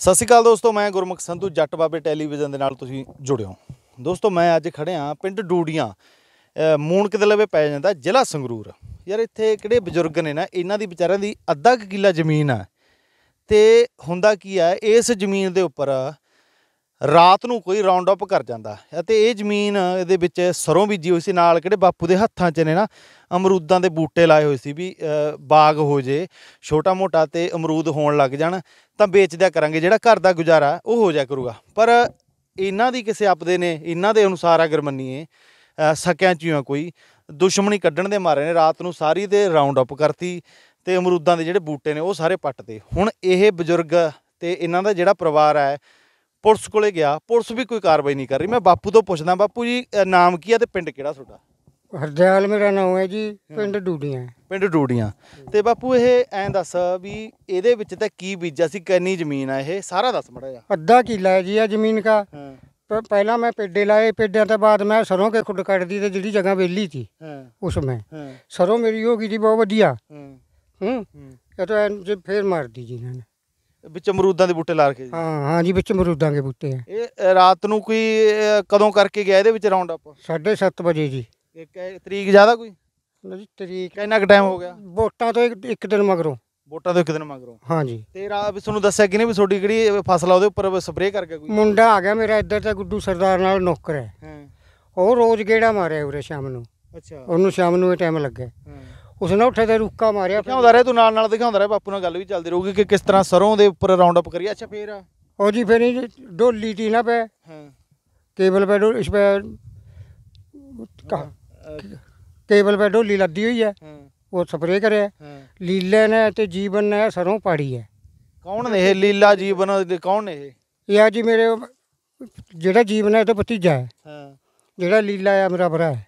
ਸਤਿ ਸ਼੍ਰੀ ਅਕਾਲ ਦੋਸਤੋ ਮੈਂ ਗੁਰਮੁਖ ਸੰਧੂ ਜੱਟ ਬਾਬੇ ਟੈਲੀਵਿਜ਼ਨ ਦੇ ਨਾਲ ਤੁਸੀਂ ਜੁੜਿਓ ਦੋਸਤੋ ਮੈਂ ਅੱਜ ਖੜਿਆ ਪਿੰਡ ਡੂੜੀਆਂ ਮੂਣਕ ਦੇ ਲਵੇ ਪੈ ਜਾਂਦਾ ਜ਼ਿਲ੍ਹਾ ਸੰਗਰੂਰ ਯਾਰ ਇੱਥੇ ਕਿਹੜੇ ਬਜ਼ੁਰਗ ਨੇ ਨਾ ਇਹਨਾਂ ਦੀ ਵਿਚਾਰਿਆਂ ਦੀ ਅੱਧਾ ਕਿੱਲਾ ਜ਼ਮੀਨ ਆ ਤੇ ਹੁੰਦਾ ਕੀ ਆ ਇਸ ਜ਼ਮੀਨ ਦੇ ਉੱਪਰ ਰਾਤ ਨੂੰ ਕੋਈ ਰਾਉਂਡ ਅਪ ਕਰ ਜਾਂਦਾ ਅਤੇ ਇਹ ਜ਼ਮੀਨ ਇਹਦੇ ਵਿੱਚ ਸਰੋਂ ਬੀਜੀ ਹੋਈ ਸੀ ਨਾਲ ਕਿਹੜੇ ਬਾਪੂ ਦੇ ਹੱਥਾਂ 'ਚ ਨੇ ਨਾ ਅਮਰੂਦਾਂ ਦੇ ਬੂਟੇ ਲਾਏ ਹੋਏ ਸੀ ਵੀ ਬਾਗ ਹੋ ਜੇ ਛੋਟਾ ਮੋਟਾ ਤੇ ਅਮਰੂਦ ਹੋਣ ਲੱਗ ਜਾਣ ਤਾਂ ਵੇਚ ਦਿਆ ਕਰਾਂਗੇ ਜਿਹੜਾ ਘਰ ਦਾ ਗੁਜ਼ਾਰਾ ਉਹ ਹੋ ਜਾ ਕਰੂਗਾ ਪਰ ਇਹਨਾਂ ਦੀ ਕਿਸੇ ਆਪਦੇ ਨੇ ਇਹਨਾਂ ਦੇ ਅਨੁਸਾਰ ਅਗਰ ਮੰਨੀਏ ਸਕਿਆਂ ਚੋਂ ਕੋਈ ਦੁਸ਼ਮਣੀ ਕੱਢਣ ਦੇ ਮਾਰੇ ਨੇ ਰਾਤ ਨੂੰ ਸਾਰੀ ਤੇ ਰਾਉਂਡ ਅਪ ਕਰਤੀ ਤੇ ਅਮਰੂਦਾਂ ਦੇ ਜਿਹੜੇ ਬੂਟੇ ਨੇ ਉਹ ਸਾਰੇ ਪੱਟਦੇ ਹੁਣ ਇਹ ਬਜ਼ੁਰਗ ਤੇ ਇਹਨਾਂ ਦਾ ਜਿਹੜਾ ਪਰਿਵਾਰ ਹੈ ਪੁਲਿਸ ਕੋਲੇ ਗਿਆ ਪੁਲਿਸ ਵੀ ਕੋਈ ਕਾਰਵਾਈ ਨਹੀਂ ਕਰ ਰਹੀ ਮੈਂ ਬਾਪੂ ਤੋਂ ਪੁੱਛਦਾ ਬਾਪੂ ਜੀ ਨਾਮ ਕੀ ਆ ਤੇ ਪਿੰਡ ਕਿਹੜਾ ਤੁਹਾਡਾ ਹਰਦਿਆਲ ਮੇਰਾ ਨਾਮ ਹੈ ਜੀ ਪਿੰਡ ਡੂਡੀਆਂ ਪਿੰਡ ਡੂਡੀਆਂ ਤੇ ਬਾਪੂ ਇਹ ਐਂ ਦੱਸ ਵੀ ਇਹਦੇ ਵਿੱਚ ਤਾਂ ਕੀ ਬੀਜਿਆ ਸੀ ਕਿੰਨੀ ਜ਼ਮੀਨ ਆ ਇਹ ਸਾਰਾ ਦੱਸ ਮੜਾ ਜਾ ਅੱਧਾ ਕਿੱਲਾ ਹੈ ਜੀ ਆ ਜ਼ਮੀਨ ਕਾ ਪਹਿਲਾਂ ਮੈਂ ਪੇਡੇ ਲਾਏ ਪੇਡਿਆਂ ਤੋਂ ਬਾਅਦ ਮੈਂ ਸਰੋਂ ਕੇ ਖੁੱਡ ਕੱਢਦੀ ਤੇ ਜਿਹੜੀ ਜਗ੍ਹਾ ਵਿਹਲੀ ਸੀ ਉਸ ਮੈਂ ਸਰੋਂ ਮੇਰੀ ਹੋ ਗਈ ਜੀ ਬਹੁਤ ਵਧੀਆ ਹੂੰ ਇਹ ਤਾਂ ਫੇਰ ਮਾਰਦੀ ਜੀ ਇਹਨਾਂ ਨੇ ਵਿੱਚ ਅਮਰੂਦਾਂ ਦੇ ਬੂਟੇ ਲਾ ਰੱਖੇ ਜੀ ਹਾਂ ਹਾਂ ਜੀ ਵਿੱਚ ਅਮਰੂਦਾਂ ਦੇ ਬੂਟੇ ਆ ਇਹ ਰਾਤ ਨੂੰ ਕੋਈ ਕਦੋਂ ਕਰਕੇ ਗਿਆ ਇਹਦੇ ਵਿੱਚ ਰਾਉਂਡ ਅਪ 7:30 ਵਜੇ ਜੀ ਤਰੀਕ ਜ਼ਿਆਦਾ ਕੋਈ ਲਓ ਜੀ ਤਰੀਕ ਕਿੰਨਾ ਕੁ ਟਾਈਮ ਹੋ ਗਿਆ ਵੋਟਾਂ ਤੋਂ ਇੱਕ- ਦਿਨ ਮਗਰੋਂ ਵੋਟਾਂ ਤੋਂ ਇੱਕ ਦਿਨ ਮਗਰੋਂ ਹਾਂ ਜੀ ਤੇ ਰਾ ਵੀ ਤੁਹਾਨੂੰ ਦੱਸਿਆ ਕਿ ਨਹੀਂ ਵੀ ਤੁਹਾਡੀ ਕਿਹੜੀ ਫਸਲ ਆ ਉਹਦੇ ਉੱਪਰ ਸਪਰੇਅ ਕਰ ਗਿਆ ਕੋਈ ਮੁੰਡਾ ਆ ਗਿਆ ਮੇਰਾ ਇੱਧਰ ਤੇ ਗੁੱਡੂ ਸਰਦਾਰ ਨਾਲ ਨੌਕਰ ਹੈ ਹਾਂ ਉਹ ਰੋਜ਼ ਗੇੜਾ ਮਾਰਿਆ ਉਰੇ ਸ਼ਾਮ ਨੂੰ ਅੱਛਾ ਉਹਨੂੰ ਸ਼ਾਮ ਨੂੰ ਇਹ ਟਾਈਮ ਲੱਗਿਆ ਹਾਂ ਉਸਨੇ ਉੱਠੇ ਤੇ ਰੁੱਕਾ ਮਾਰਿਆ ਦਿਖਾਉਂਦਾ ਰਿਹਾ ਤੂੰ ਨਾਲ ਨਾਲ ਦਿਖਾਉਂਦਾ ਰਿਹਾ ਬਾਪੂ ਨਾਲ ਗੱਲ ਵੀ ਚੱਲਦੀ ਰਹੂਗੀ ਕਿ ਕਿਸ ਤਰ੍ਹਾਂ ਸਰੋਂ ਦੇ ਉੱਪਰ ਰਾਉਂਡ ਅਪ ਕਰੀ ਅੱਛਾ ਫੇਰ ਉਹ ਜੀ ਫੇਰ ਇਹ ਢੋਲੀ ਟੀ ਨਾ ਪੈ ਹਾਂ ਕੇਬਲ ਪੈ ਢੋਲੀ ਇਸ ਪੈ ਕੇਬਲ ਪੈ ਢੋਲੀ ਲੱਦੀ ਹੋਈ ਹੈ ਉਹ ਸਪਰੇਅ ਕਰਿਆ ਲੀਲੇ ਨੇ ਤੇ ਜੀਵਨ ਨੇ ਸਰੋਂ ਪਾੜੀ ਹੈ ਕੌਣ ਨੇ ਇਹ ਲੀਲਾ ਜੀਵਨ ਕੌਣ ਨੇ ਇਹ ਇਹ ਆ ਜੀ ਮੇਰੇ ਜਿਹੜਾ ਜੀਵਨ ਹੈ ਤੇ ਭਤੀਜਾ ਹੈ ਹਾਂ ਜਿਹੜਾ ਲੀਲਾ ਹੈ ਮੇਰਾ ਭਰਾ ਹੈ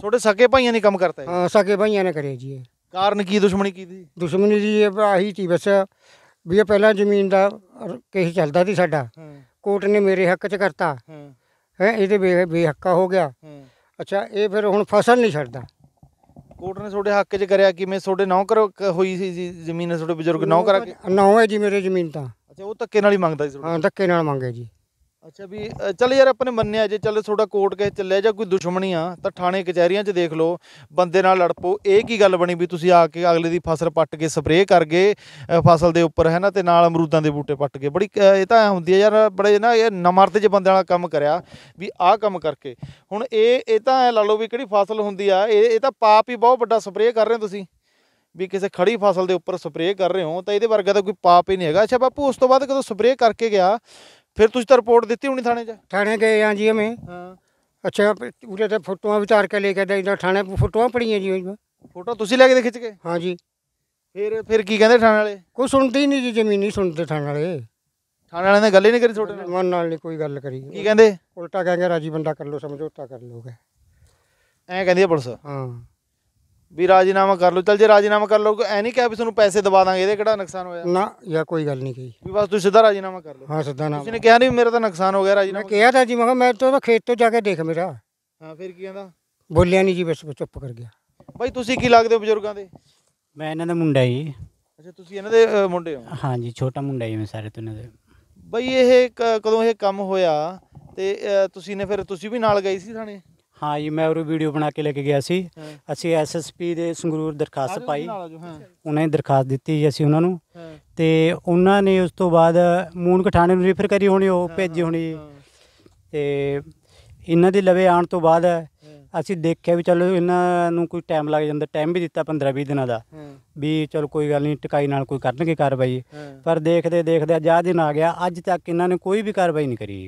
ਤੁਹਾਡੇ ਸਕੇ ਭਾਈਆਂ ਨੇ ਕੰਮ ਕਰਤਾ ਹਾਂ ਸਕੇ ਭਾਈਆਂ ਨੇ ਕਰਿਆ ਜੀ ਕਾਰਨ ਕੀ ਦੁਸ਼ਮਣੀ ਕੀ ਦੁਸ਼ਮਣੀ ਜੀ ਇਹ ਆਹੀ ਸੀ ਬਸ ਵੀ ਇਹ ਪਹਿਲਾਂ ਜ਼ਮੀਨ ਦਾ ਕਿਸੇ ਚੱਲਦਾ ਸੀ ਸਾਡਾ ਹਾਂ ਕੋਰਟ ਨੇ ਮੇਰੇ ਹੱਕ 'ਚ ਕਰਤਾ ਹਾਂ ਹੈ ਇਹਦੇ ਬੇਹੱਕਾ ਹੋ ਗਿਆ ਹਾਂ ਅੱਛਾ ਇਹ ਫਿਰ ਹੁਣ ਫਸਲ ਨਹੀਂ ਛੱਡਦਾ ਕੋਰਟ ਨੇ ਤੁਹਾਡੇ ਹੱਕ 'ਚ ਕਰਿਆ ਕਿਵੇਂ ਤੁਹਾਡੇ ਨੌਕਰ ਹੋਈ ਸੀ ਜੀ ਜ਼ਮੀਨ ਤੁਹਾਡੇ ਬਜ਼ੁਰਗ ਨੌਕਰ ਆ ਕੇ ਨੌ ਹੈ ਜੀ ਮੇਰੇ ਜ਼ਮੀਨ ਤਾਂ ਅੱਛਾ ਉਹ ਧੱਕੇ ਨਾਲ ਹੀ ਮੰਗਦਾ ਸੀ ਹਾਂ ਧੱਕੇ ਨਾਲ ਮੰਗੇ ਜੀ ਅੱਛਾ ਵੀ ਚੱਲ ਯਾਰ ਆਪਣੇ ਮੰਨਿਆ ਜੇ ਚੱਲ ਤੁਹਾਡਾ ਕੋਰਟ ਕੇ ਚੱਲਿਆ ਜਾਂ ਕੋਈ ਦੁਸ਼ਮਣੀ ਆ ਤਾਂ ਥਾਣੇ ਕਚਹਿਰੀਆਂ 'ਚ ਦੇਖ ਲਓ ਬੰਦੇ ਨਾਲ ਲੜ ਇਹ ਕੀ ਗੱਲ ਬਣੀ ਵੀ ਤੁਸੀਂ ਆ ਕੇ ਅਗਲੇ ਦੀ ਫਸਲ ਪੱਟ ਕੇ ਸਪਰੇਅ ਕਰ ਗਏ ਫਸਲ ਦੇ ਉੱਪਰ ਹੈ ਨਾ ਤੇ ਨਾਲ ਅਮਰੂਦਾਂ ਦੇ ਬੂਟੇ ਪੱਟ ਗਏ ਬੜੀ ਇਹ ਤਾਂ ਹੁੰਦੀ ਆ ਯਾਰ ਬੜੇ ਨਾ ਇਹ ਨਮਰਦ ਜੇ ਬੰਦੇ ਵਾਲਾ ਕੰਮ ਕਰਿਆ ਵੀ ਆਹ ਕੰਮ ਕਰਕੇ ਹੁਣ ਇਹ ਇਹ ਤਾਂ ਐ ਲਾ ਲਓ ਵੀ ਕਿਹੜੀ ਫਸਲ ਹੁੰਦੀ ਆ ਇਹ ਇਹ ਤਾਂ ਪਾਪ ਹੀ ਬਹੁਤ ਵੱਡਾ ਸਪਰੇਅ ਕਰ ਰਹੇ ਹੋ ਤੁਸੀਂ ਵੀ ਕਿਸੇ ਖੜੀ ਫਸਲ ਦੇ ਉੱਪਰ ਸਪਰੇਅ ਕਰ ਰਹੇ ਹੋ ਤਾਂ ਇਹਦੇ ਵਰਗਾ ਤਾਂ ਕੋਈ ਪਾਪ ਹੀ ਨਹੀਂ ਹੈਗਾ ਅੱਛਾ ਬਾਪੂ ਉਸ ਤੋਂ ਬਾਅਦ ਕਦੋਂ ਸਪਰੇਅ ਕਰਕੇ ਗਿਆ ਫਿਰ ਤੁਸੀਂ ਤਾਂ ਰਿਪੋਰਟ ਦਿੱਤੀ ਹੋਣੀ ਥਾਣੇ 'ਚ ਥਾਣੇ ਗਏ ਆ ਜੀ ਅਸੀਂ ਹਾਂ ਅੱਛਾ ਪੂਰੇ ਤੇ ਫੋਟੋਆਂ ਵਿਚਾਰ ਕੇ ਲੈ ਕੇ ਤਾਂ ਥਾਣੇ ਫੋਟੋਆਂ ਪੜੀਆਂ ਜੀ ਫੋਟੋ ਤੁਸੀਂ ਲੈ ਕੇ ਦੇ ਖਿੱਚ ਕੇ ਹਾਂ ਜੀ ਫਿਰ ਫਿਰ ਕੀ ਕਹਿੰਦੇ ਥਾਣੇ ਵਾਲੇ ਕੋਈ ਸੁਣਦੀ ਨਹੀਂ ਜੀ ਜ਼ਮੀਨ ਨਹੀਂ ਸੁਣਦੇ ਥਾਣੇ ਵਾਲੇ ਥਾਣੇ ਵਾਲਿਆਂ ਨੇ ਗੱਲ ਹੀ ਨਹੀਂ ਕਰੀ ਤੁਹਾਡੇ ਨਾਲ ਮਨ ਨਾਲ ਨਹੀਂ ਕੋਈ ਗੱਲ ਕਰੀ ਕੀ ਕਹਿੰਦੇ ਉਲਟਾ ਕਹਿੰਗੇ ਰਾਜੀ ਬੰਦਾ ਕਰ ਲੋ ਸਮਝੌਤਾ ਕਰ ਲੋਗੇ ਐਂ ਕਹਿੰਦੀ ਪੁਲਿਸ ਹਾਂ ਵੀ ਰਾਜੀਨਾਮਾ ਕਰ ਲਓ ਚਲ ਜੇ ਰਾਜੀਨਾਮਾ ਕਰ ਲਓ ਐ ਨਹੀਂ ਕਿਹਾ ਵੀ ਤੁਹਾਨੂੰ ਪੈਸੇ ਦਵਾ ਦਾਂਗੇ ਇਹਦੇ ਕਿਹੜਾ ਨੁਕਸਾਨ ਹੋਇਆ ਨਾ ਯਾ ਕੋਈ ਗੱਲ ਨਹੀਂ ਕੀ ਵੀ ਬਸ ਤੁਸੀਂ ਸਿੱਧਾ ਰਾਜੀਨਾਮਾ ਕਰ ਲਓ ਹਾਂ ਸਿੱਧਾ ਨਾ ਤੁਸੀਂ ਨੇ ਕਿਹਾ ਨਹੀਂ ਮੇਰਾ ਤਾਂ ਨੁਕਸਾਨ ਹੋ ਗਿਆ ਮੈਂ ਕਿਹਾ ਤਾਂ ਜੀ ਮੈਂ ਕਿਹਾ ਮੈਂ ਤਾਂ ਖੇਤ ਤੋਂ ਜਾ ਕੇ ਦੇਖ ਮੇਰਾ ਹਾਂ ਫਿਰ ਕੀ ਕਹਿੰਦਾ ਬੋਲਿਆ ਨਹੀਂ ਜੀ ਬਸ ਚੁੱਪ ਕਰ ਗਿਆ ਬਾਈ ਤੁਸੀਂ ਕੀ ਲੱਗਦੇ ਹੋ ਬਜ਼ੁਰਗਾਂ ਦੇ ਮੈਂ ਇਹਨਾਂ ਦਾ ਮੁੰਡਾ ਜੀ ਅੱਛਾ ਤੁਸੀਂ ਇਹਨਾਂ ਦੇ ਮੁੰਡੇ ਹੋ ਹਾਂ ਜੀ ਛੋਟਾ ਮੁੰਡਾ ਜੀ ਮੈਂ ਸਾਰੇ ਤੋਂ ਇਹਨਾਂ ਦੇ ਬਈ ਇਹ ਕਦੋਂ ਇਹ ਕੰਮ ਹੋਇਆ ਤੇ ਤੁਸੀਂ ਨੇ ਫਿਰ ਤੁਸੀਂ ਵੀ ਨਾਲ ਗਈ ਸੀ ਥਾਣੇ ਹਾਂ ਜੀ ਮੈਂ ਉਹ ਵੀਡੀਓ ਬਣਾ ਕੇ ਲੈ ਕੇ ਗਿਆ ਸੀ ਅਸੀਂ ਐਸਐਸਪੀ ਦੇ ਸੰਗਰੂਰ ਦਰਖਾਸਤ ਪਾਈ ਉਹਨਾਂ ਨੇ ਦਰਖਾਸਤ ਦਿੱਤੀ ਜੀ ਅਸੀਂ ਉਹਨਾਂ ਨੂੰ ਤੇ ਉਹਨਾਂ ਨੇ ਉਸ ਤੋਂ ਬਾਅਦ ਮੂਨ ਕਠਾਣੇ ਨੂੰ ਰੈਫਰ ਕਰੀ ਹੋਣੀ ਉਹ ਭੇਜੀ ਹੋਣੀ ਤੇ ਇਹਨਾਂ ਦੇ ਲਵੇ ਆਉਣ ਤੋਂ ਬਾਅਦ ਅਸੀਂ ਦੇਖਿਆ ਵੀ ਚਲੋ ਇਹਨਾਂ ਨੂੰ ਕੋਈ ਟਾਈਮ ਲੱਗ ਜਾਂਦਾ ਟਾਈਮ ਵੀ ਦਿੱਤਾ 15-20 ਦਿਨਾਂ ਦਾ ਵੀ ਚਲੋ ਕੋਈ ਗੱਲ ਨਹੀਂ ਟਿਕਾਈ ਨਾਲ ਕੋਈ ਕਰਨਗੇ ਕਾਰਵਾਈ ਪਰ ਦੇਖਦੇ ਦੇਖਦੇ ਅੱਜ ਦਿਨ ਆ ਗਿਆ ਅੱਜ ਤੱਕ ਇਹਨਾਂ ਨੇ ਕੋਈ ਵੀ ਕਾਰਵਾਈ ਨਹੀਂ ਕਰੀ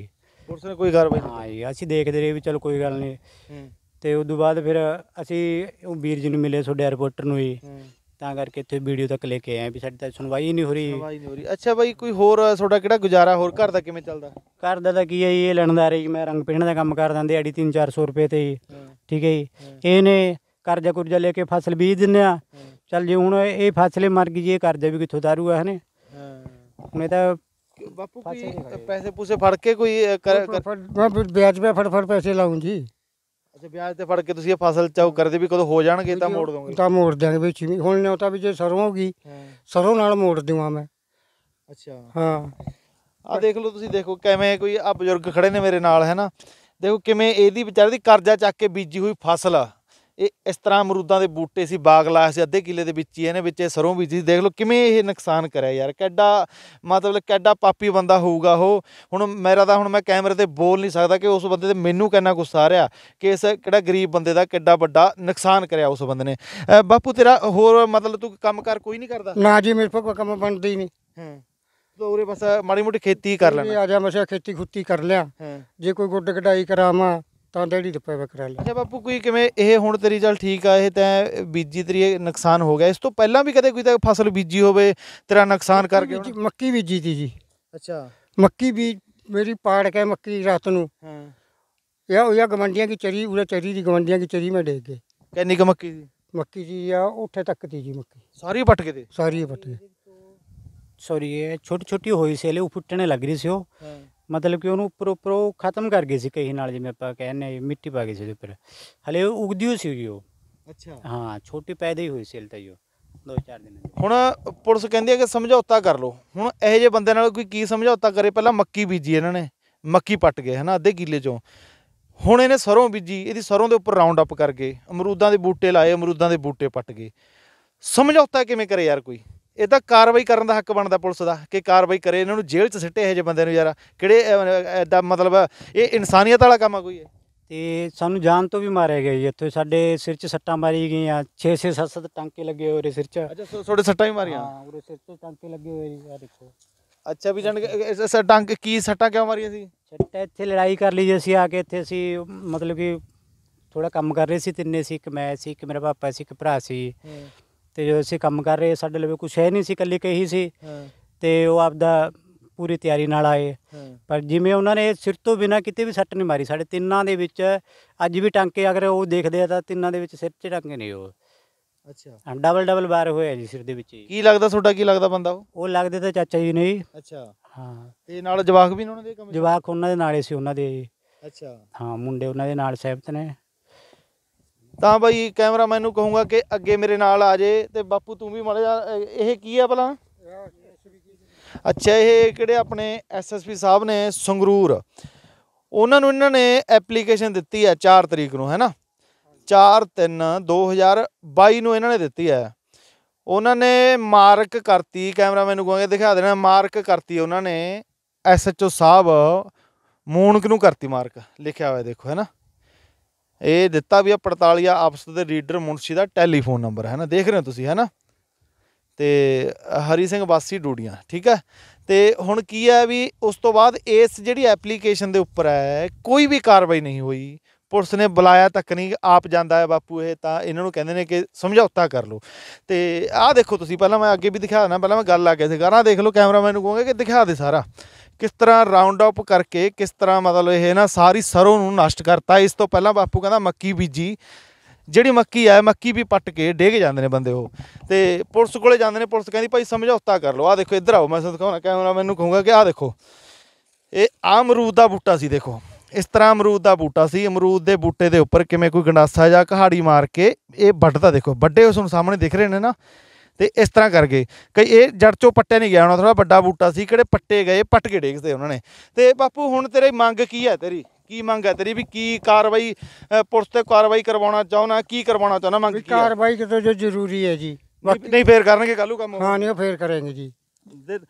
ਪੁਲਿਸ ਨੇ ਕੋਈ ਕਾਰਵਾਈ ਨਹੀਂ ਹਾਂ ਅਸੀਂ ਦੇਖਦੇ ਰਹੇ ਵੀ ਚਲ ਕੋਈ ਗੱਲ ਨਹੀਂ ਤੇ ਉਸ ਤੋਂ ਬਾਅਦ ਫਿਰ ਅਸੀਂ ਉਹ ਵੀਰ ਜੀ ਨੂੰ ਮਿਲੇ ਤੁਹਾਡੇ ਰਿਪੋਰਟਰ ਨੂੰ ਹੀ ਤਾਂ ਕਰਕੇ ਇੱਥੇ ਵੀਡੀਓ ਤੱਕ ਲੈ ਕੇ ਆਏ ਵੀ ਸਾਡੀ ਤਾਂ ਸੁਣਵਾਈ ਨਹੀਂ ਹੋ ਰਹੀ ਸੁਣਵਾਈ ਨਹੀਂ ਹੋ ਰਹੀ ਅੱਛਾ ਬਾਈ ਕੋਈ ਹੋਰ ਤੁਹਾਡਾ ਕਿਹੜਾ ਗੁਜ਼ਾਰਾ ਹੋਰ ਘਰ ਦਾ ਕਿਵੇਂ ਚੱਲਦਾ ਘਰ ਦਾ ਤਾਂ ਕੀ ਹੈ ਜੀ, ਇਹ ਲਣਦਾ ਰਹੀ ਮੈਂ ਰੰਗ ਪੇਂਟ ਦਾ ਕੰਮ ਕਰ ਕਰਦਾ ਦਿਹਾੜੀ 3-400 ਰੁਪਏ ਤੇ ਠੀਕ ਹੈ ਜੀ ਇਹਨੇ ਕਰਜ਼ਾ ਕੁਰਜ਼ਾ ਲੈ ਕੇ ਫਸਲ ਬੀਜ ਦਿੰਨੇ ਆ ਚੱਲ ਜੇ ਹੁਣ ਇਹ ਫਸਲੇ ਮਰ ਗਈ ਜੀ ਇਹ ਕਰਜ਼ਾ ਵੀ ਕਿੱਥੋਂ ਤਾਰੂਗਾ ਹਨੇ ਹਾਂ ਹੁਣ ਇਹ ਤਾਂ ਬਾਪੂ ਕੋਈ ਪੈਸੇ ਪੂਸੇ ਫੜ ਕੇ ਕੋਈ ਕਰ- ਮੈਂ ਫਿਰ ਵਿਆਜ ਪੇ ਫੜ ਪੈਸੇ ਲਾਉਂ ਜੀ ਅੱਛਾ ਵਿਆਜ ਤੇ ਫੜ ਕੇ ਤੁਸੀਂ ਇਹ ਫਸਲ ਚਾਉ ਕਰਦੇ ਵੀ ਕਦੋਂ ਹੋ ਜਾਣਗੇ ਤਾਂ ਮੋੜ ਦੋਗੇ ਤਾਂ ਮੋੜ ਦਿਆਂਗੇ ਵੀ ਹੁਣ ਨਾ ਤਾਂ ਵੀ ਜੇ ਸਰੋਂ ਹੋ ਗਈ ਸਰੋਂ ਨਾਲ ਮੋੜ ਦਿਵਾਂ ਮੈਂ ਅੱਛਾ ਹਾਂ ਆ ਦੇਖ ਲਓ ਤੁਸੀਂ ਦੇਖੋ ਕਿਵੇਂ ਕੋਈ ਆ ਬਜ਼ੁਰਗ ਖੜੇ ਨੇ ਮੇਰੇ ਨਾਲ ਹੈ ਨਾ ਦੇਖੋ ਕਿਵੇਂ ਇਹਦੀ ਵਿਚਾਰੇ ਦੀ ਕਰਜ਼ਾ ਚੱਕ ਕੇ ਬੀਜੀ ਹੋਈ ਫਸਲ ਆ ਇਹ ਇਸ ਤਰ੍ਹਾਂ ਅਮਰੂਦਾਂ ਦੇ ਬੂਟੇ ਸੀ ਬਾਗ ਲਾਇਆ ਸੀ ਅੱਧੇ ਕਿੱਲੇ ਦੇ ਵਿੱਚ ਹੀ ਇਹਨੇ ਵਿੱਚ ਇਹ ਸਰੋਂ ਬੀਜੀ ਦੇਖ ਲਓ ਕਿਵੇਂ ਇਹ ਨੁਕਸਾਨ ਕਰਿਆ ਯਾਰ ਕਿੱਡਾ ਮਤਲਬ ਕਿੱਡਾ ਪਾਪੀ ਬੰਦਾ ਹੋਊਗਾ ਉਹ ਹੁਣ ਮੇਰਾ ਤਾਂ ਹੁਣ ਮੈਂ ਕੈਮਰੇ ਤੇ ਬੋਲ ਨਹੀਂ ਸਕਦਾ ਕਿ ਉਸ ਬੰਦੇ ਤੇ ਮੈਨੂੰ ਕਿੰਨਾ ਗੁੱਸਾ ਆ ਰਿਹਾ ਕਿ ਇਸ ਕਿਹੜਾ ਗਰੀਬ ਬੰਦੇ ਦਾ ਕਿੱਡਾ ਵੱਡਾ ਨੁਕਸਾਨ ਕਰਿਆ ਉਸ ਬੰਦੇ ਨੇ ਬਾਪੂ ਤੇਰਾ ਹੋਰ ਮਤਲਬ ਤੂੰ ਕੰਮ ਕਰ ਕੋਈ ਨਹੀਂ ਕਰਦਾ ਨਾ ਜੀ ਮੇਰੇ ਕੋਲ ਕੰਮ ਬਣਦੀ ਨਹੀਂ ਹਾਂ ਉਰੇ ਬਸ ਮਾੜੀ ਮੋਟੀ ਖੇਤੀ ਕਰ ਲੈਣਾ ਆ ਜਾ ਮਸਿਆ ਖੇਤੀ ਖੁੱਤੀ ਕਰ ਲਿਆ ਜੇ ਕੋਈ ਗੁੱਡ ਕਢਾਈ ਕਰਾਵਾਂ ਤਾਂ ਡੈਡੀ ਦੇ ਪੈਵਾ ਕਰਾ ਲਿਆ ਅੱਛਾ ਬਾਪੂ ਕੋਈ ਕਿਵੇਂ ਇਹ ਹੁਣ ਤੇਰੀ ਚਲ ਠੀਕ ਆ ਇਹ ਤੈਂ ਬੀਜੀ ਤੇਰੀ ਨੁਕਸਾਨ ਹੋ ਗਿਆ ਇਸ ਤੋਂ ਪਹਿਲਾਂ ਵੀ ਕਦੇ ਕੋਈ ਤਾਂ ਫਸਲ ਬੀਜੀ ਹੋਵੇ ਤੇਰਾ ਨੁਕਸਾਨ ਕਰਕੇ ਮੱਕੀ ਬੀਜੀ ਤੀ ਜੀ ਅੱਛਾ ਮੱਕੀ ਬੀਜ ਮੇਰੀ ਪਾੜ ਕੇ ਮੱਕੀ ਰਾਤ ਨੂੰ ਹਾਂ ਇਹ ਉਹ ਯਾ ਗਵੰਡੀਆਂ ਕੀ ਚਰੀ ਉਹ ਚਰੀ ਦੀ ਗਵੰਡੀਆਂ ਕੀ ਚਰੀ ਮੈਂ ਡੇਗ ਗਏ ਕਿੰਨੀ ਕੁ ਮੱਕੀ ਸੀ ਮੱਕੀ ਜੀ ਆ ਉੱਥੇ ਤੱਕ ਤੀ ਜੀ ਮੱਕੀ ਸਾਰੀ ਪੱਟ ਕੇ ਤੇ ਸਾਰੀ ਸੋਰੀ ਇਹ ਛੋਟੀ ਛੋਟੀ ਹੋਈ ਸੀ ਲੈ ਉਹ ਫੁੱਟਣੇ ਲੱਗ ਰਹੀ ਸੀ ਉਹ ਮਤਲਬ ਕਿ ਉਹਨੂੰ ਉੱਪਰ ਉੱਪਰ ਉਹ ਖਤਮ ਕਰ ਗਏ ਸੀ ਕਹੀ ਨਾਲ ਜਿਵੇਂ ਆਪਾਂ ਕਹਿੰਨੇ ਮਿੱਟੀ ਪਾ ਗਏ ਸੀ ਉਹਦੇ ਉੱਪਰ ਹਲੇ ਉਹ ਉਗਦੀ ਹੋਈ ਸੀ ਉਹ ਅੱਛਾ ਹਾਂ ਛੋਟੀ ਪੈਦਾ ਹੀ ਹੋਈ ਸੀ ਹਲੇ ਤਾਂ ਉਹ ਦੋ ਚਾਰ ਦਿਨ ਹੁਣ ਪੁਲਿਸ ਕਹਿੰਦੀ ਹੈ ਕਿ ਸਮਝੌਤਾ ਕਰ ਲਓ ਹੁਣ ਇਹੋ ਜਿਹੇ ਬੰਦੇ ਨਾਲ ਕੋਈ ਕੀ ਸਮਝੌਤਾ ਕਰੇ ਪਹਿਲਾਂ ਮੱਕੀ ਬੀਜੀ ਇਹਨਾਂ ਨੇ ਮੱਕੀ ਪੱਟ ਗਏ ਹਨਾ ਅੱਧੇ ਕਿੱਲੇ ਚੋਂ ਹੁਣ ਇਹਨੇ ਸਰੋਂ ਬੀਜੀ ਇਹਦੀ ਸਰੋਂ ਦੇ ਉੱਪਰ ਰਾਉਂਡ ਅਪ ਕਰ ਗਏ ਅਮਰੂਦਾਂ ਦੇ ਬੂਟੇ ਲਾਏ ਅਮਰੂਦਾਂ ਦੇ ਬੂਟੇ ਪੱਟ ਗਏ ਸਮਝੌਤਾ ਕਿਵੇਂ ਕਰੇ ਯਾਰ ਕੋਈ ਇਹ ਤਾਂ ਕਾਰਵਾਈ ਕਰਨ ਦਾ ਹੱਕ ਬਣਦਾ ਪੁਲਿਸ ਦਾ ਕਿ ਕਾਰਵਾਈ ਕਰੇ ਇਹਨਾਂ ਨੂੰ ਜੇਲ੍ਹ 'ਚ ਸਿੱਟੇ ਇਹ ਜੇ ਬੰਦੇ ਨੂੰ ਯਾਰ ਕਿਹੜੇ ਐਦਾ ਮਤਲਬ ਇਹ ਇਨਸਾਨੀਅਤ ਵਾਲਾ ਕੰਮ ਆ ਕੋਈ ਇਹ ਤੇ ਸਾਨੂੰ ਜਾਨ ਤੋਂ ਵੀ ਮਾਰਿਆ ਗਿਆ ਜੀ ਇੱਥੇ ਸਾਡੇ ਸਿਰ 'ਚ ਸੱਟਾਂ ਮਾਰੀ ਗਈਆਂ 6 6 7 7 ਟਾਂਕੇ ਲੱਗੇ ਹੋਏ ਰੇ ਸਿਰ 'ਚ ਅੱਛਾ ਤੁਹਾਡੇ ਸੱਟਾਂ ਵੀ ਮਾਰੀਆਂ ਹਾਂ ਉਹਦੇ ਸਿਰ 'ਚ ਟਾਂਕੇ ਲੱਗੇ ਹੋਏ ਜੀ ਆ ਦੇਖੋ ਅੱਛਾ ਵੀ ਜਾਨ ਟਾਂਕੇ ਕੀ ਸੱਟਾਂ ਕਿਉਂ ਮਾਰੀਆਂ ਸੀ ਸੱਟਾਂ ਇੱਥੇ ਲੜਾਈ ਕਰ ਲਈ ਜੀ ਅਸੀਂ ਆ ਕੇ ਇੱਥੇ ਅਸੀਂ ਮਤਲਬ ਕਿ ਥੋੜਾ ਕੰਮ ਕਰ ਰਹੇ ਸੀ ਤਿੰਨੇ ਸੀ ਇੱਕ ਮੈਂ ਸੀ ਇੱਕ ਮੇਰਾ ਪਾਪਾ ਸੀ ਇੱਕ ਭਰਾ ਸੀ ਤੇ ਜਦੋਂ ਅਸੀਂ ਕੰਮ ਕਰ ਰਹੇ ਸਾਡੇ ਲਵੇ ਕੁਛ ਹੈ ਨਹੀਂ ਸੀ ਕੱਲੀ ਕਹੀ ਸੀ ਤੇ ਉਹ ਆਪਦਾ ਪੂਰੀ ਤਿਆਰੀ ਨਾਲ ਆਏ ਪਰ ਜਿਵੇਂ ਉਹਨਾਂ ਨੇ ਸਿਰ ਤੋਂ ਬਿਨਾ ਕਿਤੇ ਵੀ ਸੱਟ ਨਹੀਂ ਮਾਰੀ ਸਾਡੇ ਤਿੰਨਾਂ ਦੇ ਵਿੱਚ ਅੱਜ ਵੀ ਟਾਂਕੇ ਅਗਰ ਉਹ ਦੇਖਦੇ ਆ ਤਾਂ ਤਿੰਨਾਂ ਦੇ ਵਿੱਚ ਸਿਰ 'ਚ ਟਾਂਕੇ ਨਹੀਂ ਉਹ ਅੱਛਾ ਡਬਲ ਡਬਲ ਬਾਰ ਹੋਇਆ ਜੀ ਸਿਰ ਦੇ ਵਿੱਚ ਕੀ ਲੱਗਦਾ ਤੁਹਾਡਾ ਕੀ ਲੱਗਦਾ ਬੰਦਾ ਉਹ ਲੱਗਦੇ ਤਾਂ ਚਾਚਾ ਜੀ ਨੇ ਜੀ ਅੱਛਾ ਹਾਂ ਤੇ ਨਾਲ ਜਵਾਕ ਵੀ ਉਹਨਾਂ ਦੇ ਕੰਮ ਜਵਾਕ ਉਹਨਾਂ ਦੇ ਨਾਲੇ ਸੀ ਉਹਨਾਂ ਦੇ ਅੱਛਾ ਹਾਂ ਮੁੰਡੇ ਉਹਨਾਂ ਦੇ ਨਾਲ ਸਹਿਬਤ ਨੇ ਤਾਂ ਬਾਈ ਕੈਮਰਾਮੈਨ ਨੂੰ ਕਹੂੰਗਾ ਕਿ ਅੱਗੇ ਮੇਰੇ ਨਾਲ ਆ ਜੇ ਤੇ ਬਾਪੂ ਤੂੰ ਵੀ ਮੜ ਜਾ ਇਹ ਕੀ ਆ ਭਲਾ ਅੱਛਾ ਇਹ ਕਿਹੜੇ ਆਪਣੇ ਐਸਐਸਪੀ ਸਾਹਿਬ ਨੇ ਸੰਗਰੂਰ ਉਹਨਾਂ ਨੂੰ ਇਹਨਾਂ ਨੇ ਐਪਲੀਕੇਸ਼ਨ ਦਿੱਤੀ ਹੈ 4 ਤਰੀਕ ਨੂੰ ਹੈਨਾ 4 3 2022 ਨੂੰ ਇਹਨਾਂ ਨੇ ਦਿੱਤੀ ਹੈ ਉਹਨਾਂ ਨੇ ਮਾਰਕ ਕਰਤੀ ਕੈਮਰਾਮੈਨ ਨੂੰ ਕਹਾਂਗੇ ਦਿਖਾ ਦੇਣਾ ਮਾਰਕ ਕਰਤੀ ਉਹਨਾਂ ਨੇ ਐਸਐਚਓ ਸਾਹਿਬ ਮੂਨਕ ਨੂੰ ਕਰਤੀ ਮਾਰਕ ਲਿਖਿਆ ਹੋਇਆ ਦੇਖੋ ਹੈਨਾ ਇਹ ਦਿੱਤਾ ਵੀ ਆ 45 ਆਪਸ ਦੇ ਰੀਡਰ ਮੁਨਸ਼ੀ ਦਾ ਟੈਲੀਫੋਨ ਨੰਬਰ ਹੈ ਨਾ ਦੇਖ ਰਹੇ ਹੋ ਤੁਸੀਂ ਹੈ ਨਾ ਤੇ ਹਰੀ ਸਿੰਘ ਵਾਸੀ ਡੂੜੀਆਂ ਠੀਕ ਹੈ ਤੇ ਹੁਣ ਕੀ ਹੈ ਵੀ ਉਸ ਤੋਂ ਬਾਅਦ ਇਸ ਜਿਹੜੀ ਐਪਲੀਕੇਸ਼ਨ ਦੇ ਉੱਪਰ ਹੈ ਕੋਈ ਵੀ ਕਾਰਵਾਈ ਨਹੀਂ ਹੋਈ ਪੁਲਿਸ ਨੇ ਬੁਲਾਇਆ ਤੱਕ ਨਹੀਂ ਆਪ ਜਾਂਦਾ ਹੈ ਬਾਪੂ ਇਹ ਤਾਂ ਇਹਨਾਂ ਨੂੰ ਕਹਿੰਦੇ ਨੇ ਕਿ ਸਮਝੌਤਾ ਕਰ ਲਓ ਤੇ ਆਹ ਦੇਖੋ ਤੁਸੀਂ ਪਹਿਲਾਂ ਮੈਂ ਅੱਗੇ ਵੀ ਦਿਖਾ ਦਣਾ ਪਹਿਲਾਂ ਮੈਂ ਗੱਲ ਆ ਕੇ ਸੀ ਗਾਣਾ ਦੇਖ ਲਓ ਕੈਮਰਾਮੈਨ ਨੂੰ ਕਹੋਗੇ ਕਿ ਦਿਖਾ ਦੇ ਸਾਰਾ ਕਿਸ ਤਰ੍ਹਾਂ ਰਾਉਂਡ ਅਪ ਕਰਕੇ ਕਿਸ ਤਰ੍ਹਾਂ ਮਤਲਬ ਇਹ ਨਾ ਸਾਰੀ ਸਰੋਂ ਨੂੰ ਨਸ਼ਟ ਕਰਤਾ ਇਸ ਤੋਂ ਪਹਿਲਾਂ ਬਾਪੂ ਕਹਿੰਦਾ ਮੱਕੀ ਬੀਜੀ ਜਿਹੜੀ ਮੱਕੀ ਆ ਮੱਕੀ ਵੀ ਪੱਟ ਕੇ ਡੇਗ ਜਾਂਦੇ ਨੇ ਬੰਦੇ ਉਹ ਤੇ ਪੁਲਿਸ ਕੋਲੇ ਜਾਂਦੇ ਨੇ ਪੁਲਿਸ ਕਹਿੰਦੀ ਭਾਈ ਸਮਝੌਤਾ ਕਰ ਲਓ ਆ ਦੇਖੋ ਇੱਧਰ ਆਓ ਮੈਂ ਤੁਹਾਨੂੰ ਦਿਖਾਉਣਾ ਕੈਮਰਾ ਮੈਨੂੰ ਕਹੂੰਗਾ ਕਿ ਆ ਦੇਖੋ ਇਹ ਆ ਅਮਰੂਦ ਦਾ ਬੂਟਾ ਸੀ ਦੇਖੋ ਇਸ ਤਰ੍ਹਾਂ ਅਮਰੂਦ ਦਾ ਬੂਟਾ ਸੀ ਅਮਰੂਦ ਦੇ ਬੂਟੇ ਦੇ ਉੱਪਰ ਕਿਵੇਂ ਕੋਈ ਗੰਡਾਸਾ ਜਾਂ ਕਹਾੜੀ ਮਾਰ ਕੇ ਇਹ ਵੱਢਦਾ ਦੇਖੋ ਵੱਡੇ ਉਸ ਨੂੰ ਸਾਹਮਣੇ ਦਿਖ ਰਹੇ ਨੇ ਨਾ ਤੇ ਇਸ ਤਰ੍ਹਾਂ ਕਰਕੇ ਕਈ ਇਹ ਜੜ ਚੋਂ ਪੱਟਿਆ ਨਹੀਂ ਗਿਆ ਹੋਣਾ ਥੋੜਾ ਵੱਡਾ ਬੂਟਾ ਸੀ ਕਿਹੜੇ ਪੱਟੇ ਗਏ ਪੱਟ ਕੇ ਡੇਗਦੇ ਉਹਨਾਂ ਨੇ ਤੇ ਬਾਪੂ ਹੁਣ ਤੇਰੀ ਮੰਗ ਕੀ ਹੈ ਤੇਰੀ ਕੀ ਮੰਗ ਹੈ ਤੇਰੀ ਵੀ ਕੀ ਕਾਰਵਾਈ ਪੁਲਿਸ ਤੇ ਕਾਰਵਾਈ ਕਰਵਾਉਣਾ ਚਾਹੁੰਨਾ ਕੀ ਕਰਵਾਉਣਾ ਚਾਹੁੰਨਾ ਮੰਗ ਕੀ ਕਾਰਵਾਈ ਕਿਤੇ ਜੋ ਜ਼ਰੂਰੀ ਹੈ ਜੀ ਨਹੀਂ ਫੇਰ ਕਰਨਗੇ ਕੱਲੂ ਕੰਮ ਹਾਂ ਨਹੀਂ ਉਹ ਫੇਰ ਕਰਾਂਗੇ ਜੀ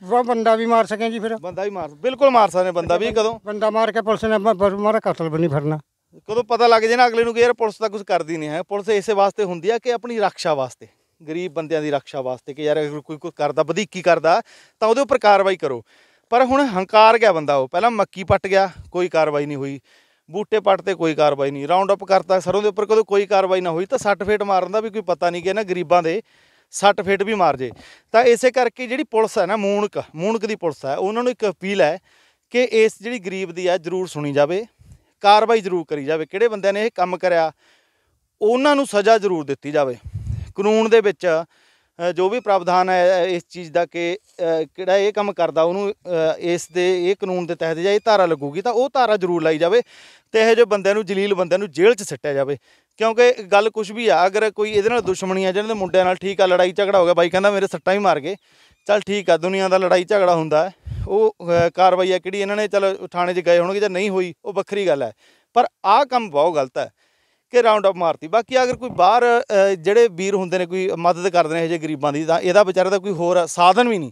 ਵਾ ਬੰਦਾ ਵੀ ਮਾਰ ਸਕਿਆ ਜੀ ਫਿਰ ਬੰਦਾ ਵੀ ਮਾਰ ਬਿਲਕੁਲ ਮਾਰ ਸਕਦੇ ਬੰਦਾ ਵੀ ਕਦੋਂ ਬੰਦਾ ਮਾਰ ਕੇ ਪੁਲਿਸ ਨੇ ਮਾਰਾ ਕਤਲ ਬਣੀ ਫਿਰਨਾ ਕਦੋਂ ਪਤਾ ਲੱਗ ਜੇ ਨਾ ਅਗਲੇ ਨੂੰ ਕਿ ਯਾਰ ਪੁਲਿਸ ਤਾਂ ਕੁਝ ਕਰਦੀ ਨਹੀਂ ਹੈ ਪੁਲਿਸ ਇਸੇ ਵਾਸਤੇ ਹੁੰਦੀ ਹੈ ਕਿ ਆਪਣੀ ਰੱਖਿਆ ਵਾਸਤੇ ਗਰੀਬ ਬੰਦਿਆਂ ਦੀ ਰੱਖਿਆ ਵਾਸਤੇ ਕਿ ਯਾਰ ਕੋਈ ਕੋਈ ਕੁਝ ਕਰਦਾ ਵਧੀਕੀ ਕਰਦਾ ਤਾਂ ਉਹਦੇ ਉੱਪਰ ਕਾਰਵਾਈ ਕਰੋ ਪਰ ਹੁਣ ਹੰਕਾਰ ਗਿਆ ਬੰਦਾ ਉਹ ਪਹਿਲਾਂ ਮੱਕੀ ਪੱਟ ਗਿਆ ਕੋਈ ਕਾਰਵਾਈ ਨਹੀਂ ਹੋਈ ਬੂਟੇ ਪੱਟ ਤੇ ਕੋਈ ਕਾਰਵਾਈ ਨਹੀਂ ਰਾਉਂਡ ਅਪ ਕਰਤਾ ਸਰੋਂ ਦੇ ਉੱਪਰ ਕਦੋਂ ਕੋਈ ਕਾਰਵਾਈ ਨਾ ਹੋਈ ਤਾਂ ਸੱਟ ਫੇਟ ਮਾਰਨ ਦਾ ਵੀ ਕੋਈ ਪਤਾ ਨਹੀਂ ਕਿ ਨਾ ਗਰੀਬਾਂ ਦੇ ਸੱਟ ਫੇਟ ਵੀ ਮਾਰ ਜੇ ਤਾਂ ਇਸੇ ਕਰਕੇ ਜਿਹੜੀ ਪੁਲਿਸ ਹੈ ਨਾ ਮੂਨਕ ਮੂਨਕ ਦੀ ਪੁਲਿਸ ਹੈ ਉਹਨਾਂ ਨੂੰ ਇੱਕ ਅਪੀਲ ਹੈ ਕਿ ਇਸ ਜਿਹੜੀ ਗਰੀਬ ਦੀ ਹੈ ਜ਼ਰੂਰ ਸੁਣੀ ਜਾਵੇ ਕਾਰਵਾਈ ਜ਼ਰੂਰ ਕਰੀ ਜਾਵੇ ਕਿਹੜੇ ਬੰਦਿਆਂ ਨੇ ਇਹ ਕੰਮ ਕਰਿਆ ਉਹਨਾਂ ਨੂੰ ਸਜ਼ਾ ਜ਼ਰੂਰ ਦਿੱਤੀ ਜਾਵੇ ਕਾਨੂੰਨ ਦੇ ਵਿੱਚ ਜੋ ਵੀ ਪ੍ਰਾਵਧਾਨ ਹੈ ਇਸ ਚੀਜ਼ ਦਾ ਕਿ ਕਿਹੜਾ ਇਹ ਕੰਮ ਕਰਦਾ ਉਹਨੂੰ ਇਸ ਦੇ ਇਹ ਕਾਨੂੰਨ ਦੇ ਤਹਿਤ ਜਾਂ ਇਹ ਧਾਰਾ ਲੱਗੂਗੀ ਤਾਂ ਉਹ ਧਾਰਾ ਜ਼ਰੂਰ ਲਾਈ ਜਾਵੇ ਤੇ ਇਹ ਜੋ ਬੰਦਿਆਂ ਨੂੰ ਜਲੀਲ ਬੰਦਿਆਂ ਨੂੰ ਜੇਲ੍ਹ 'ਚ ਸੱਟਿਆ ਜਾਵੇ ਕਿਉਂਕਿ ਗੱਲ ਕੁਝ ਵੀ ਆ ਅਗਰ ਕੋਈ ਇਹਦੇ ਨਾਲ ਦੁਸ਼ਮਣੀ ਆ ਜਿਹਨਾਂ ਦੇ ਮੁੰਡਿਆਂ ਨਾਲ ਠੀਕ ਆ ਲੜਾਈ ਝਗੜਾ ਹੋ ਗਿਆ ਬਾਈ ਕਹਿੰਦਾ ਮੇਰੇ ਸੱਟਾਂ ਹੀ ਮਾਰ ਗਏ ਚਲ ਠੀਕ ਆ ਦੁਨੀਆ ਦਾ ਲੜਾਈ ਝਗੜਾ ਹੁੰਦਾ ਉਹ ਕਾਰਵਾਈ ਆ ਕਿਹੜੀ ਇਹਨਾਂ ਨੇ ਚਲ ਥਾਣੇ 'ਚ ਗਏ ਹੋਣਗੇ ਜਾਂ ਨਹੀਂ ਹੋਈ ਉਹ ਵੱਖਰੀ ਗੱਲ ਹੈ ਪਰ ਆਹ ਕੰਮ ਬਹੁਤ ਗਲਤ ਹੈ ਕਿ ਰਾਉਂਡ ਅਪ ਮਾਰਤੀ ਬਾਕੀ ਅਗਰ ਕੋਈ ਬਾਹਰ ਜਿਹੜੇ ਵੀਰ ਹੁੰਦੇ ਨੇ ਕੋਈ ਮਦਦ ਕਰਦੇ ਨੇ ਇਹ ਜੇ ਗਰੀਬਾਂ ਦੀ ਤਾਂ ਇਹਦਾ ਵਿਚਾਰੇ ਦਾ ਕੋਈ ਹੋਰ ਸਾਧਨ ਵੀ ਨਹੀਂ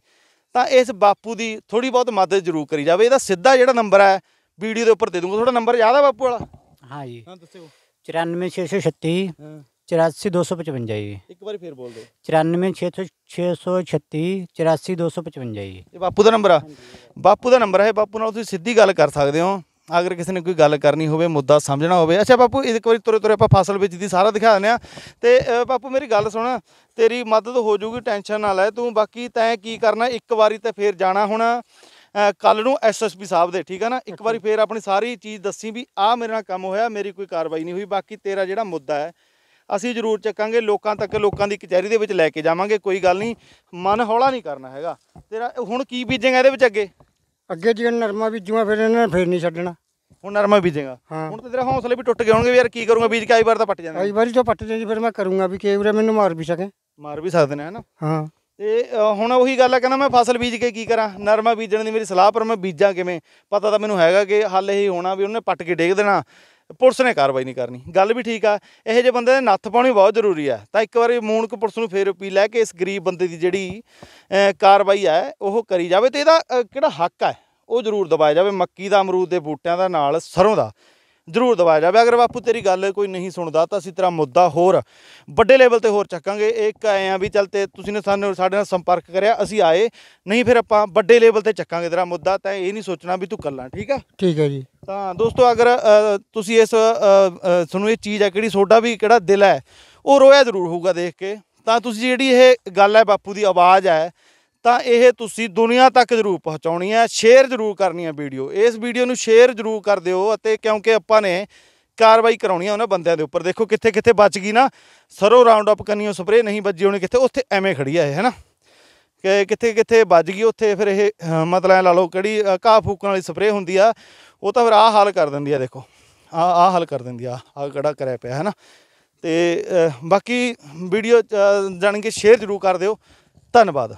ਤਾਂ ਇਸ ਬਾਪੂ ਦੀ ਥੋੜੀ ਬਹੁਤ ਮਦਦ ਜ਼ਰੂਰ ਕਰੀ ਜਾਵੇ ਇਹਦਾ ਸਿੱਧਾ ਜਿਹੜਾ ਨੰਬਰ ਹੈ ਵੀਡੀਓ ਦੇ ਉੱਪਰ ਦੇ ਦੂੰਗਾ ਤੁਹਾਡਾ ਨੰਬਰ ਯਾਦ ਆ ਬਾਪੂ ਵਾਲਾ ਹਾਂ ਜੀ ਹਾਂ ਦੱਸਿਓ 94636 84255 ਜੀ ਇੱਕ ਵਾਰੀ ਫੇਰ ਬੋਲ ਦਿਓ 94636 84255 ਜੀ ਇਹ ਬਾਪੂ ਦਾ ਨੰਬਰ ਆ ਬਾਪੂ ਦਾ ਨੰਬਰ ਹੈ ਬਾਪੂ ਨਾਲ ਤੁਸੀਂ ਸਿੱਧੀ ਗੱਲ ਕਰ ਸਕਦੇ ਹੋ ਅਗਰ ਕਿਸੇ ਨੇ ਕੋਈ ਗੱਲ ਕਰਨੀ ਹੋਵੇ ਮੁੱਦਾ ਸਮਝਣਾ ਹੋਵੇ ਅੱਛਾ ਬਾਪੂ ਇੱਕ ਵਾਰੀ ਤੁਰੇ ਤੁਰੇ ਆਪਾਂ ਫਸਲ ਵਿੱਚ ਦੀ ਸਾਰਾ ਦਿਖਾ ਦਿੰਦੇ ਆ ਤੇ ਬਾਪੂ ਮੇਰੀ ਗੱਲ ਸੁਣ ਤੇਰੀ ਮਦਦ ਹੋ ਜਾਊਗੀ ਟੈਨਸ਼ਨ ਨਾ ਲੈ ਤੂੰ ਬਾਕੀ ਤੈਂ ਕੀ ਕਰਨਾ ਇੱਕ ਵਾਰੀ ਤੇ ਫੇਰ ਜਾਣਾ ਹੁਣ ਕੱਲ ਨੂੰ ਐਸਐਸਪੀ ਸਾਹਿਬ ਦੇ ਠੀਕ ਹੈ ਨਾ ਇੱਕ ਵਾਰੀ ਫੇਰ ਆਪਣੀ ਸਾਰੀ ਚੀਜ਼ ਦੱਸੀ ਵੀ ਆ ਮੇਰੇ ਨਾਲ ਕੰਮ ਹੋਇਆ ਮੇਰੀ ਕੋਈ ਕਾਰਵਾਈ ਨਹੀਂ ਹੋਈ ਬਾਕੀ ਤੇਰਾ ਜਿਹੜਾ ਮੁੱਦਾ ਹੈ ਅਸੀਂ ਜ਼ਰੂਰ ਚੱਕਾਂਗੇ ਲੋਕਾਂ ਤੱਕ ਲੋਕਾਂ ਦੀ ਕਚਹਿਰੀ ਦੇ ਵਿੱਚ ਲੈ ਕੇ ਜਾਵਾਂਗੇ ਕੋਈ ਗੱਲ ਨਹੀਂ ਮਨ ਹੌਲਾ ਨਹੀਂ ਕਰਨਾ ਹੈਗਾ ਤੇਰਾ ਹੁਣ ਕੀ ਬੀਜੇਗਾ ਇਹਦੇ ਵਿੱਚ ਅੱਗੇ ਅੱਗੇ ਜਿਹੜਾ ਨਰਮਾ ਬੀਜੂਆ ਫਿਰ ਇਹਨਾਂ ਨੇ ਫੇਰ ਨਹੀਂ ਛੱਡਣਾ ਹੁਣ ਨਰਮਾ ਬੀਜੇਗਾ ਹਾਂ। ਹੁਣ ਤਾਂ ਤੇਰਾ ਹੌਸਲੇ ਵੀ ਟੁੱਟ ਗਏ ਹੋਣਗੇ ਯਾਰ ਕੀ ਕਰੂੰਗਾ ਬੀਜ ਕਈ ਵਾਰ ਤਾਂ ਪੱਟ ਜਾਂਦਾ ਕਈ ਵਾਰੀ ਤਾਂ ਪੱਟ ਜਾਂਦੀ ਫਿਰ ਮੈਂ ਕਰੂੰਗਾ ਵੀ ਕੇਵਰੇ ਮੈਨੂੰ ਮਾਰ ਵੀ ਸਕੇ ਮਾਰ ਵੀ ਸਕਦੇ ਨੇ ਹਨਾ ਹਾਂ ਤੇ ਹੁਣ ਉਹੀ ਗੱਲ ਆ ਕਹਿੰਦਾ ਮੈਂ ਫਸਲ ਬੀਜ ਕੇ ਕੀ ਕਰਾਂ ਨਰਮਾ ਬੀਜਣ ਦੀ ਮੇਰੀ ਸਲਾਹ ਪਰ ਮੈਂ ਬੀਜਾਂ ਕਿਵੇਂ ਪਤਾ ਤਾਂ ਮੈਨੂੰ ਹੈਗਾ ਕਿ ਹੱਲ ਹੀ ਹੋਣਾ ਵੀ ਉਹਨੇ ਪੱਟ ਕੇ ਡੇਗ ਦੇਣਾ ਪੁਲਿਸ ਨੇ ਕਾਰਵਾਈ ਨਹੀਂ ਕਰਨੀ ਗੱਲ ਵੀ ਠੀਕ ਆ ਇਹੋ ਜਿਹੇ ਬੰਦੇ ਦੇ ਨੱਥ ਪਾਉਣੀ ਬਹੁਤ ਜ਼ਰੂਰੀ ਆ ਤਾਂ ਇੱਕ ਵਾਰੀ ਮੂਨਕ ਪੁਲਿਸ ਨੂੰ ਫੇਰ ਅਪੀਲ ਹੈ ਕਿ ਇਸ ਗਰੀਬ ਬੰਦੇ ਦੀ ਜਿਹੜੀ ਕਾਰਵਾਈ ਆ ਉਹ ਕਰੀ ਜਾਵੇ ਤੇ ਇਹਦਾ ਕਿਹੜਾ ਹੱਕ ਆ ਉਹ ਜ਼ਰੂਰ ਦਬਾਇਆ ਜਾਵੇ ਮੱਕੀ ਦਾ ਅਮਰੂਦ ਦੇ ਬੂਟਿਆਂ ਦਾ ਨਾਲ ਸਰੋਂ ਦਾ ਜ਼ਰੂਰ ਦਵਾਇਆ ਜਾਵੇ ਅਗਰ ਬਾਪੂ ਤੇਰੀ ਗੱਲ ਕੋਈ ਨਹੀਂ ਸੁਣਦਾ ਤਾਂ ਅਸੀਂ ਤੇਰਾ ਮੁੱਦਾ ਹੋਰ ਵੱਡੇ ਲੈਵਲ ਤੇ ਹੋਰ ਚੱਕਾਂਗੇ ਇੱਕ ਆਏ ਆ ਵੀ ਚੱਲ ਤੇ ਤੁਸੀਂ ਨੇ ਸਾਨੂੰ ਸਾਡੇ ਨਾਲ ਸੰਪਰਕ ਕਰਿਆ ਅਸੀਂ ਆਏ ਨਹੀਂ ਫਿਰ ਆਪਾਂ ਵੱਡੇ ਲੈਵਲ ਤੇ ਚੱਕਾਂਗੇ ਤੇਰਾ ਮੁੱਦਾ ਤਾਂ ਇਹ ਨਹੀਂ ਸੋਚਣਾ ਵੀ ਤੂੰ ਕੱਲਾ ਠੀਕ ਆ ਠੀਕ ਹੈ ਜੀ ਤਾਂ ਦੋਸਤੋ ਅਗਰ ਤੁਸੀਂ ਇਸ ਤੁਹਾਨੂੰ ਇਹ ਚੀਜ਼ ਆ ਕਿਹੜੀ ਸੋਡਾ ਵੀ ਕਿਹੜਾ ਦਿਲ ਹੈ ਉਹ ਰੋਇਆ ਜ਼ਰੂਰ ਹੋਊਗਾ ਦੇਖ ਕੇ ਤਾਂ ਤੁਸੀਂ ਜਿਹੜੀ ਇਹ ਗੱਲ ਹੈ ਬਾਪੂ ਦੀ ਆਵਾਜ਼ ਹੈ ਤਾਂ ਇਹ ਤੁਸੀਂ ਦੁਨੀਆ ਤੱਕ ਜ਼ਰੂਰ ਪਹੁੰਚਾਉਣੀ ਹੈ ਸ਼ੇਅਰ ਜ਼ਰੂਰ ਕਰਨੀ ਹੈ ਵੀਡੀਓ ਇਸ ਵੀਡੀਓ ਨੂੰ ਸ਼ੇਅਰ ਜ਼ਰੂਰ ਕਰ ਦਿਓ ਅਤੇ ਕਿਉਂਕਿ ਆਪਾਂ ਨੇ ਕਾਰਵਾਈ ਕਰਾਉਣੀ ਹੈ ਉਹਨਾਂ ਬੰਦਿਆਂ ਦੇ ਉੱਪਰ ਦੇਖੋ ਕਿੱਥੇ ਕਿੱਥੇ ਬਚ ਗਈ ਨਾ ਸਰੋ ਰਾਉਂਡ ਅਪ ਕਰਨੀ ਉਹ ਸਪਰੇ ਨਹੀਂ ਵੱਜੀ ਹੋਣੀ ਕਿੱਥੇ ਉੱਥੇ ਐਵੇਂ ਖੜੀ ਆ ਇਹ ਹੈਨਾ ਕਿ ਕਿੱਥੇ ਕਿੱਥੇ ਵੱਜ ਗਈ ਉੱਥੇ ਫਿਰ ਇਹ ਮਤਲਬ ਲਾ ਲਓ ਕਿਹੜੀ ਕਾਹ ਫੂਕਣ ਵਾਲੀ ਸਪਰੇ ਹੁੰਦੀ ਆ ਉਹ ਤਾਂ ਫਿਰ ਆਹ ਹਾਲ ਕਰ ਦਿੰਦੀ ਆ ਦੇਖੋ ਆ ਆ ਹਾਲ ਕਰ ਦਿੰਦੀ ਆ ਆ ਕਿਹੜਾ ਕਰਿਆ ਪਿਆ ਹੈਨਾ ਤੇ ਬਾਕੀ ਵੀਡੀਓ ਜਾਣ ਕੇ ਸ਼ੇਅਰ ਜ਼ਰੂਰ ਕਰ ਦਿਓ ਧੰਨਵਾਦ